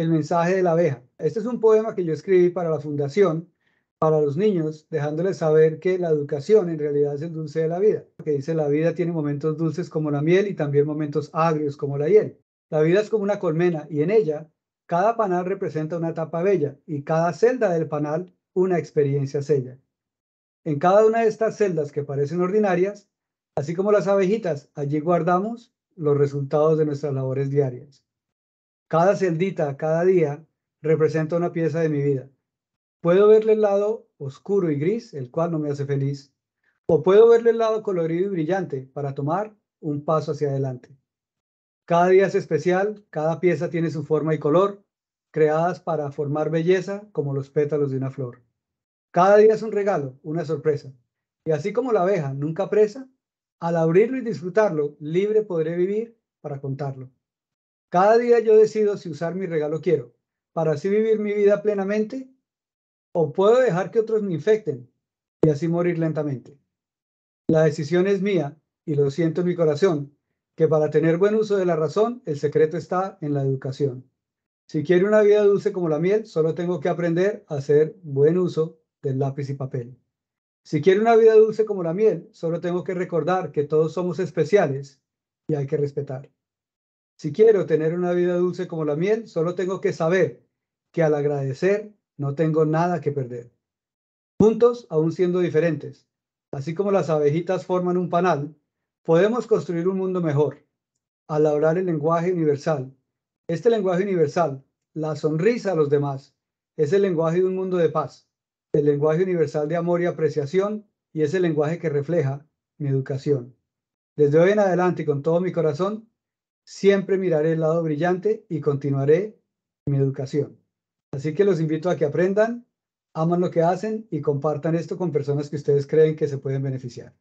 El mensaje de la abeja. Este es un poema que yo escribí para la fundación, para los niños, dejándoles saber que la educación en realidad es el dulce de la vida. Que dice, la vida tiene momentos dulces como la miel y también momentos agrios como la hiel. La vida es como una colmena y en ella cada panal representa una etapa bella y cada celda del panal una experiencia sella. En cada una de estas celdas que parecen ordinarias, así como las abejitas, allí guardamos los resultados de nuestras labores diarias. Cada celdita, cada día, representa una pieza de mi vida. Puedo verle el lado oscuro y gris, el cual no me hace feliz, o puedo verle el lado colorido y brillante para tomar un paso hacia adelante. Cada día es especial, cada pieza tiene su forma y color, creadas para formar belleza como los pétalos de una flor. Cada día es un regalo, una sorpresa. Y así como la abeja nunca presa, al abrirlo y disfrutarlo, libre podré vivir para contarlo. Cada día yo decido si usar mi regalo quiero, para así vivir mi vida plenamente, o puedo dejar que otros me infecten y así morir lentamente. La decisión es mía y lo siento en mi corazón, que para tener buen uso de la razón, el secreto está en la educación. Si quiero una vida dulce como la miel, solo tengo que aprender a hacer buen uso del lápiz y papel. Si quiero una vida dulce como la miel, solo tengo que recordar que todos somos especiales y hay que respetar. Si quiero tener una vida dulce como la miel, solo tengo que saber que al agradecer no tengo nada que perder. Juntos, aún siendo diferentes, así como las abejitas forman un panal, podemos construir un mundo mejor al hablar el lenguaje universal. Este lenguaje universal, la sonrisa a los demás, es el lenguaje de un mundo de paz, el lenguaje universal de amor y apreciación, y es el lenguaje que refleja mi educación. Desde hoy en adelante y con todo mi corazón, Siempre miraré el lado brillante y continuaré mi educación. Así que los invito a que aprendan, aman lo que hacen y compartan esto con personas que ustedes creen que se pueden beneficiar.